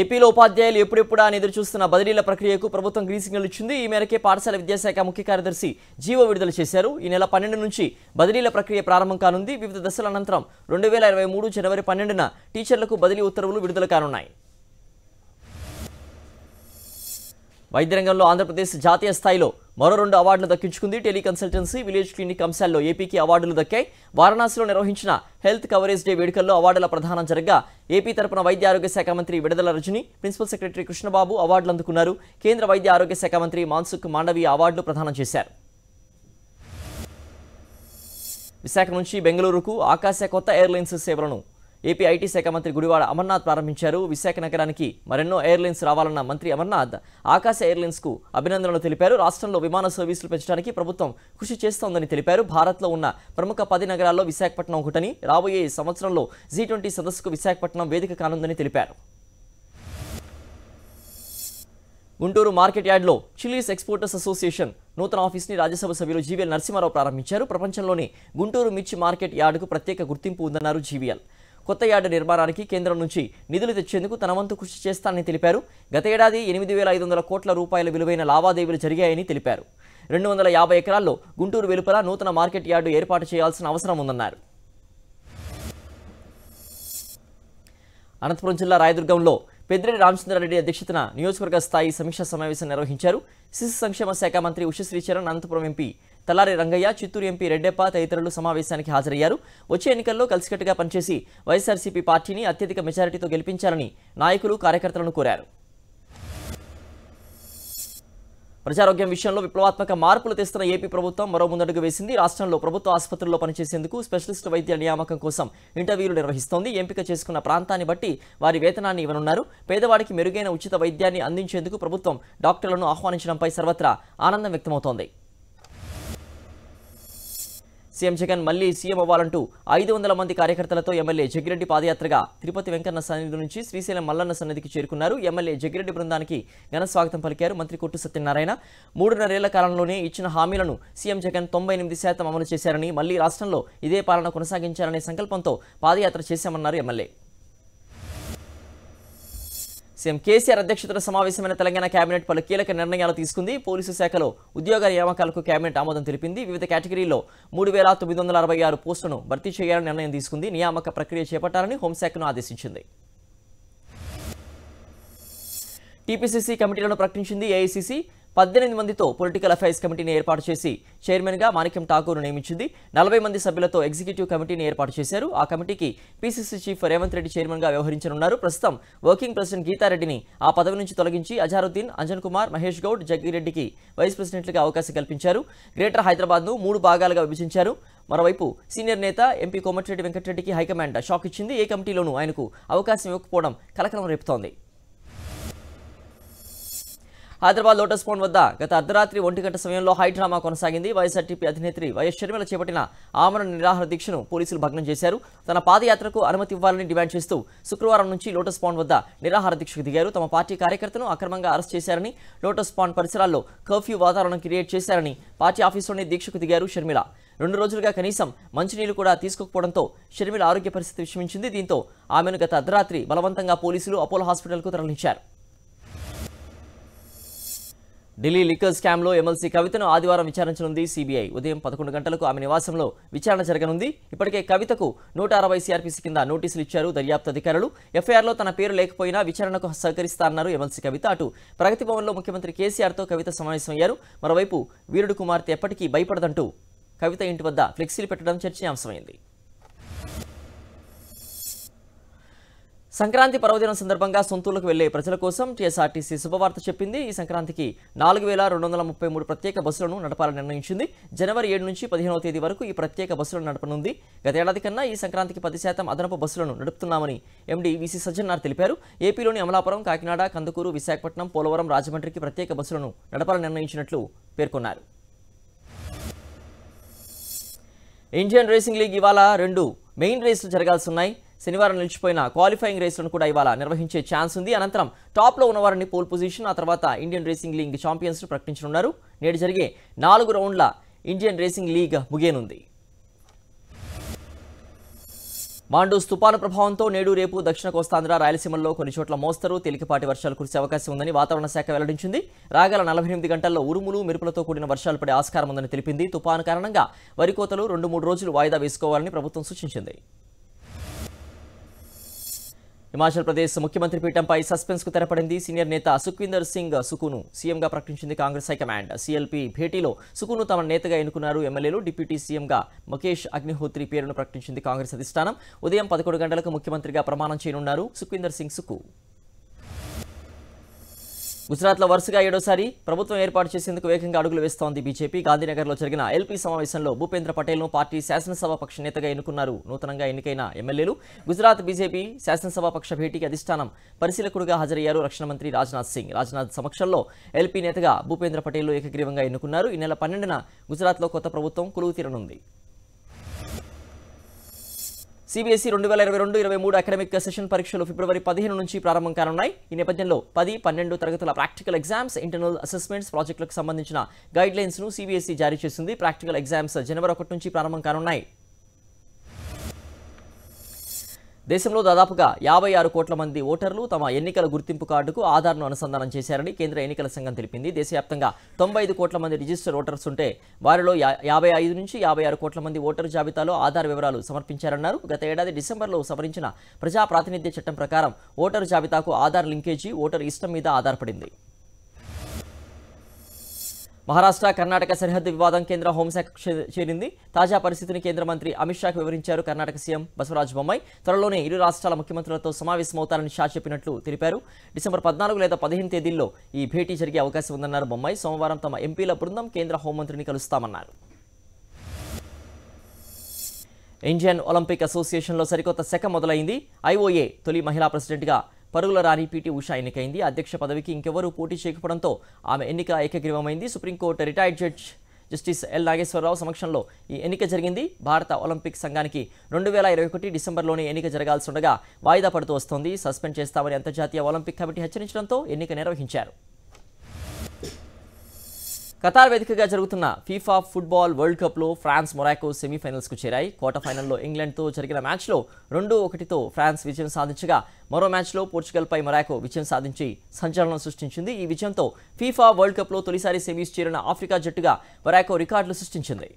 ఏపీలో ఉపాధ్యాయులు ఎప్పుడెప్పుడా ఎదురు చూస్తున్న బదిలీల ప్రక్రియకు ప్రభుత్వం గ్రీన్ సిగ్నల్ ఇచ్చింది ఈ మేరకే పాఠశాల విద్యాశాఖ ముఖ్య కార్యదర్శి జీవో విడుదల చేశారు ఈ నెల పన్నెండు నుంచి బదిలీల ప్రక్రియ ప్రారంభం కానుంది వివిధ దశల అనంతరం రెండు వేల ఇరవై మూడు జనవరి పన్నెండున టీచర్లకు బదిలీ ఉత్తర్వులు విడుదల కానున్నాయి వైద్య రంగంలో ఆంధ్రప్రదేశ్ జాతీయ స్థాయిలో మరో రెండు అవార్డులు దక్కించుకుంది టెలికన్సల్టెన్సీ విలేజ్ క్లినిక్ అంశాల్లో ఏపీకి అవార్డులు దక్కాయి వారణాసిలో నిర్వహించిన హెల్త్ కవరేజ్ డే వేడుకల్లో అవార్డుల ప్రధానం జరగా ఏపీ తరపున వైద్య ఆరోగ్య శాఖ మంత్రి విడదల రజని ప్రిన్సిపల్ సెక్రటరీ కృష్ణబాబు అవార్డులు అందుకున్నారు కేంద్ర వైద్య ఆరోగ్య శాఖ మంత్రి మాన్సుఖ్ మాండవి అవార్డులు ప్రదానం చేశారు విశాఖ నుంచి బెంగళూరుకు ఆకాశ కొత్త ఎయిర్లైన్స్ సేవలను ఏపీ ఐటీ శాఖ మంత్రి గుడివాడ అమర్నాథ్ ప్రారంభించారు విశాఖ నగరానికి మరెన్నో ఎయిర్లైన్స్ రావాలన్న మంత్రి అమర్నాథ్ ఆకాశ ఎయిర్లైన్స్కు అభినందనలు తెలిపారు రాష్ట్రంలో విమాన సర్వీసులు పెంచడానికి ప్రభుత్వం కృషి చేస్తోందని తెలిపారు భారత్లో ఉన్న ప్రముఖ పది నగరాల్లో విశాఖపట్నం ఒకటని రాబోయే సంవత్సరంలో జీ ట్వంటీ సదస్సుకు విశాఖపట్నం వేదిక కానుందని తెలిపారు గుంటూరు మార్కెట్ యార్డ్లో చిల్లీస్ ఎక్స్పోర్టర్స్ అసోసియేషన్ నూతన ఆఫీస్ని రాజ్యసభ సభ్యులు జీవీఎల్ నరసింహారావు ప్రారంభించారు ప్రపంచంలోని గుంటూరు మిర్చి మార్కెట్ యార్డుకు ప్రత్యేక గుర్తింపు ఉందన్నారు జీవీఎల్ కొత్త యార్డు నిర్మాణానికి కేంద్రం నుంచి నిధులు తెచ్చేందుకు తన వంతు కృషి చేస్తానని తెలిపారు గత ఏడాది ఎనిమిది వేల ఐదు వందల కోట్ల రూపాయల విలువైన లావాదేవీలు జరిగాయని తెలిపారు రెండు వందల యాభై ఎకరాల్లో గుంటూరు వెలుపల నూతన మార్కెట్ యార్డు ఏర్పాటు చేయాల్సిన అవసరం ఉందన్నారు అనంతపురం జిల్లా రాయదుర్గంలో పెద్దిరెడ్డి రామచంద్రారెడ్డి అధ్యక్షతన నియోజకవర్గ స్థాయి సమీక్షా సమావేశం నిర్వహించారు శిశు సంక్షేమ శాఖ మంత్రి ఉషశ్రీచరణ్ అనంతపురం ఎంపీ తలారి రంగయ్య చిత్తూరు ఎంపీ రెడ్డెప్ప తదితరులు సమావేశానికి హాజరయ్యారు వచ్చే ఎన్నికల్లో కలిసికట్టుగా పనిచేసి వైఎస్ఆర్సీపీ పార్టీని అత్యధిక మెజారిటీతో గెలిపించాలని నాయకులు కార్యకర్తలను కోరారు ప్రజారోగ్యం విషయంలో విప్లవాత్మక మార్పులు తెస్తున్న ఏపీ ప్రభుత్వం మరో ముందడుగు వేసింది రాష్ట్రంలో ప్రభుత్వ ఆసుపత్రుల్లో పనిచేసేందుకు స్పెషలిస్ట్ వైద్య నియామకం కోసం ఇంటర్వ్యూలు నిర్వహిస్తోంది ఎంపిక చేసుకున్న ప్రాంతాన్ని బట్టి వారి వేతనాన్ని ఇవ్వనున్నారు పేదవాడికి మెరుగైన ఉచిత వైద్యాన్ని అందించేందుకు ప్రభుత్వం డాక్టర్లను ఆహ్వానించడంపై సర్వత్రా ఆనందం వ్యక్తమవుతోంది సీఎం జగన్ మళ్లీ సీఎం అవ్వాలంటూ ఐదు వందల మంది కార్యకర్తలతో ఎమ్మెల్యే జగిరెడ్డి పాదయాత్రగా తిరుపతి వెంకన్న సన్నిధి నుంచి శ్రీశైలం మల్లన్న సన్నిధికి చేరుకున్నారు ఎమ్మెల్యే జగిరెడ్డి బృందానికి ఘన స్వాగతం పలికారు మంత్రి కొట్టు సత్యనారాయణ మూడున్నరేళ్ల కాలంలోనే ఇచ్చిన హామీలను సీఎం జగన్ తొంభై ఎనిమిది శాతం అమలు చేశారని మళ్లీ రాష్ట్రంలో ఇదే పాలన కొనసాగించాలనే సంకల్పంతో పాదయాత్ర చేశామన్నారు ఎమ్మెల్యే సీఎం కేసీఆర్ అధ్యక్షతన సమావేశమైన తెలంగాణ కేబినెట్ పలు కీలక నిర్ణయాలు తీసుకుంది పోలీసు శాఖలో ఉద్యోగ నియామకాలకు కేబినెట్ ఆమోదం తెలిపింది వివిధ కేటగిరీలో మూడు వేల తొమ్మిది వందల అరవై ఆరు పోస్టులను భర్తీ చేయాలని నిర్ణయం తీసుకుంది నియామక ప్రక్రియ చేపట్టాలని హోంశాఖను ఆదేశించింది టీపీసీసీ కమిటీలను ప్రకటించింది ఏఐసీసీ పద్దెనిమిది మందితో పొలిటికల్ అఫైర్స్ కమిటీని ఏర్పాటు చేసి చైర్మన్గా మాణిక్యం ఠాకూర్ నియమించింది నలభై మంది సభ్యులతో ఎగ్జిక్యూటివ్ కమిటీని ఏర్పాటు చేశారు ఆ కమిటీకి పీసీసీ చీఫ్ రేవంత్ రెడ్డి చైర్మన్గా వ్యవహరించనున్నారు ప్రస్తుతం వర్కింగ్ ప్రెసిడెంట్ గీతారెడ్డిని ఆ పదవి నుంచి తొలగించి అజారుద్దీన్ అంజన్ కుమార్ మహేష్ గౌడ్ జగ్గిరెడ్డికి వైస్ ప్రెసిడెంట్లుగా అవకాశం కల్పించారు గ్రేటర్ హైదరాబాద్ను మూడు భాగాలుగా విభజించారు మరోవైపు సీనియర్ నేత ఎంపీ కోమటిరెడ్డి వెంకటరెడ్డికి హైకమాండ్ షాక్ ఇచ్చింది ఏ కమిటీలోనూ ఆయనకు అవకాశం ఇవ్వకపోవడం కలకలం రేపుతోంది హైదరాబాద్ లోటస్ పోండ్ వద్ద గత అర్ధరాత్రి ఒంటి గంట సమయంలో హై డ్రామా కొనసాగింది వైఎస్ఆర్టీపీ అధినేత్రి వైఎస్ షర్మిల చేపట్టిన ఆమరణ నిరాహార దీక్షను పోలీసులు భగ్నం చేశారు తన పాదయాత్రకు అనుమతి ఇవ్వాలని డిమాండ్ చేస్తూ శుక్రవారం నుంచి లోటస్ పాండ్ వద్ద నిరాహార దీక్షకు దిగారు తమ పార్టీ కార్యకర్తను అక్రమంగా అరెస్ట్ చేశారని లోటస్ పాండ్ పరిసరాల్లో కర్ఫ్యూ వాతావరణం క్రియేట్ చేశారని పార్టీ ఆఫీసులోనే దీక్షకు దిగారు షర్మిల రెండు రోజులుగా కనీసం మంచినీళ్లు కూడా తీసుకోకపోవడంతో షర్మిల ఆరోగ్య పరిస్థితి విషమించింది దీంతో ఆమెను గత అర్ధరాత్రి బలవంతంగా పోలీసులు అపోలో హాస్పిటల్కు తరలించారు ఢిల్లీ లిక్కర్ స్కామ్లో ఎమ్మెల్సీ కవితను ఆదివారం విచారించనుంది సిబిఐ ఉదయం పదకొండు గంటలకు ఆమె నివాసంలో విచారణ జరగనుంది ఇప్పటికే కవితకు నూట అరవై సీఆర్పీసీ కింద నోటీసులు ఇచ్చారు దర్యాప్తు అధికారులు ఎఫ్ఐఆర్లో తన పేరు లేకపోయినా విచారణకు సహకరిస్తారన్నారు ఎమ్మెల్సీ కవిత అటు ప్రగతి భవన్లో ముఖ్యమంత్రి కేసీఆర్తో కవిత సమావేశమయ్యారు మరోవైపు వీరుడు కుమార్తె ఎప్పటికీ భయపడదంటూ కవిత ఇంటి వద్ద ఫ్లెక్సీలు పెట్టడం చర్చనీయాంశమైంది సంక్రాంతి పర్వదినం సందర్భంగా సొంతూరుకు వెళ్లే ప్రజల కోసం టీఎస్ఆర్టీసీ శుభవార్త చెప్పింది ఈ సంక్రాంతికి నాలుగు వేల రెండు వందల ముప్పై మూడు ప్రత్యేక బస్సులను నడపాలని నిర్ణయించింది జనవరి ఏడు నుంచి పదిహేనవ తేదీ వరకు ఈ ప్రత్యేక బస్సులను నడపనుంది గతేడాది కన్నా ఈ సంక్రాంతికి పది శాతం అదనపు బస్సులను నడుపుతున్నామని ఎండీ వీసీ సజ్జనార్ తెలిపారు ఏపీలోని అమలాపురం కాకినాడ కందుకూరు విశాఖపట్నం పోలవరం రాజమండ్రికి ప్రత్యేక బస్సులను నడపాలని నిర్ణయించినట్లు పేర్కొన్నారు ఇండియన్ రేసింగ్ లీగ్ ఇవాళ రెండు మెయిన్ రేసులు జరగాల్సి ఉన్నాయి శనివారం నిలిచిపోయిన క్వాలిఫైయింగ్ రేసులను కూడా ఇవాళ నిర్వహించే ఛాన్స్ ఉంది అనంతరం టాప్లో ఉన్నవారిని పోల్ పొజిషన్ ఆ తర్వాత ఇండియన్ రేసింగ్ లీగ్ ఛాంపియన్స్ ప్రకటించనున్నారు నేడు జరిగే నాలుగు రౌండ్ల ఇండియన్ రేసింగ్ లీగ్ ముగియనుంది మాండూస్ తుపాను ప్రభావంతో నేడు రేపు దక్షిణ కోస్తాంధ్ర రాయలసీమల్లో కొన్ని చోట్ల మోస్తరు తేలికపాటి వర్షాలు కురిసే అవకాశం ఉందని వాతావరణ శాఖ వెల్లడించింది రాగల నలభై ఎనిమిది గంటల్లో ఉరుములు మెరుపులతో కూడిన వర్షాలు పడే ఆస్కారం ఉందని తెలిపింది తుపాను కారణంగా వరికోతలు రెండు మూడు రోజులు వాయిదా వేసుకోవాలని ప్రభుత్వం సూచించింది హిమాచల్ ప్రదేశ్ ముఖ్యమంత్రి పీఠంపై సస్పెన్స్ కు తెరపడింది సీనియర్ నేత సుఖ్వీందర్ సింగ్ సుకును సీఎంగా ప్రకటించింది కాంగ్రెస్ హైకమాండ్ సీఎల్పీ భేటీలో సుకును తమ నేతగా ఎన్నుకున్నారు ఎమ్మెల్యేలు డిప్యూటీ సీఎంగా ముఖేష్ అగ్నిహోత్రి పేరును ప్రకటించింది కాంగ్రెస్ అధిష్టానం ఉదయం పదకొండు గంటలకు ముఖ్యమంత్రిగా ప్రమాణం చేయనున్నారు సుఖ్వీందర్ సింగ్ సుకు గుజరాత్లో వరుసగా ఏడోసారి ప్రభుత్వం ఏర్పాటు చేసేందుకు వేగంగా అడుగులు వేస్తోంది బీజేపీ గాంధీనగర్లో జరిగిన ఎల్పీ సమావేశంలో భూపేంద్ర పటేల్ను పార్టీ శాసనసభ పక్ష నేతగా ఎన్నుకున్నారు నూతనంగా ఎన్నికైన ఎమ్మెల్యేలు గుజరాత్ బీజేపీ శాసనసభ పక్ష భేటీకి అధిష్టానం పరిశీలకుడుగా హాజరయ్యారు రక్షణ మంత్రి రాజ్నాథ్ సింగ్ రాజ్నాథ్ సమక్షంలో ఎల్పీ నేతగా భూపేంద్ర పటేల్ను ఏకగ్రీవంగా ఎన్నుకున్నారు ఈ నెల పన్నెండున గుజరాత్లో కొత్త ప్రభుత్వం కొలువు తీరనుంది సిబిఎస్ఈ రెండు వేల ఇరవై రెండు ఇరవై మూడు అకాడమిక్ సెషన్ పరీక్షలు ఫిబ్రవరి పదిహేను నుంచి ప్రారంభం కానున్నాయి ఈ నేపథ్యంలో పది పన్నెండు తరగతుల ప్రాక్టికల్ ఎగ్జామ్స్ ఇంటర్నల్ అసెస్మెంట్స్ ప్రాజెక్టులకు సంబంధించిన గైడ్లైన్స్ను లైన్స్ను సిబిఎస్ఈ జారీ చేసింది ప్రాక్టికల్ ఎగ్జామ్స్ జనవరి ఒకటి నుంచి ప్రారంభం కానున్నాయి దేశంలో దాదాపుగా యాభై ఆరు కోట్ల మంది ఓటర్లు తమ ఎన్నికల గుర్తింపు కార్డుకు ఆధార్ను అనుసంధానం చేశారని కేంద్ర ఎన్నికల సంఘం తెలిపింది దేశవ్యాప్తంగా తొంభై ఐదు కోట్ల మంది రిజిస్టర్ ఓటర్స్ ఉంటే వారిలో యాభై ఐదు నుంచి యాభై ఆరు కోట్ల మంది ఓటర్ జాబితాలో ఆధార్ వివరాలు సమర్పించారన్నారు గత ఏడాది డిసెంబర్లో సవరించిన ప్రజా ప్రాతినిధ్య చట్టం ప్రకారం ఓటరు జాబితాకు ఆధార్ లింకేజీ ఓటరు ఇష్టం మీద ఆధారపడింది మహారాష్ట్ర కర్ణాటక సరిహద్దు వివాదం కేంద్ర హోంశాఖ చేరింది తాజా పరిస్థితిని కేంద్ర మంత్రి అమిత్ షాకు వివరించారు కర్ణాటక సీఎం బసవరాజ్ బొమ్మాయి త్వరలోనే ఇరు రాష్ట్రాల ముఖ్యమంత్రులతో సమావేశమవుతారని షా చెప్పినట్లు తెలిపారు డిసెంబర్ పద్నాలుగు లేదా పదిహేను తేదీల్లో ఈ భేటీ జరిగే అవకాశం ఉందన్నారు బొమ్మాయి సోమవారం తమ ఎంపీల బృందం కేంద్ర హోంమంత్రిని కలుస్తామన్నారు ఇండియన్ ఒలింపిక్ అసోసియేషన్లో సరికొత్త శక మొదలైంది ఐఓఏ తొలి మహిళా ప్రెసిడెంట్గా పరుగుల రాణి పీటీ ఉషా ఎన్నికైంది అధ్యక్ష పదవికి ఇంకెవరూ పోటీ చేయకపోవడంతో ఆమె ఎన్నిక ఏకగ్రీవమైంది supreme court retired judge justice L Nageswara Rao సమక్షంలో ఈ ఎన్నిక జరిగింది భారత ఒలింపిక్ సంఘానికి రెండు వేల ఇరవై ఒకటి డిసెంబర్లోనే ఎన్నిక జరగాల్సి ఉండగా వాయిదా పడుతూ వస్తోంది సస్పెండ్ చేస్తామని అంతర్జాతీయ ఒలింపిక్ కమిటీ హెచ్చరించడంతో ఎన్నిక నిర్వహించారు ఖతార్ వేదికగా జరుగుతున్న ఫీఫా ఫుట్బాల్ వరల్డ్ కప్లో ఫ్రాన్స్ మొరాకో సెమీఫైనల్స్కు చేరాయి క్వార్టర్ ఫైనల్లో ఇంగ్లాండ్తో జరిగిన మ్యాచ్లో రెండు ఒకటితో ఫ్రాన్స్ విజయం సాధించగా మరో మ్యాచ్లో పోర్చుగల్పై మొరాకో విజయం సాధించి సంచలనం సృష్టించింది ఈ విజయంతో ఫీఫా వరల్డ్ కప్లో తొలిసారి సెమీస్ చేరిన ఆఫ్రికా జట్టుగా మొరాకో రికార్డులు సృష్టించింది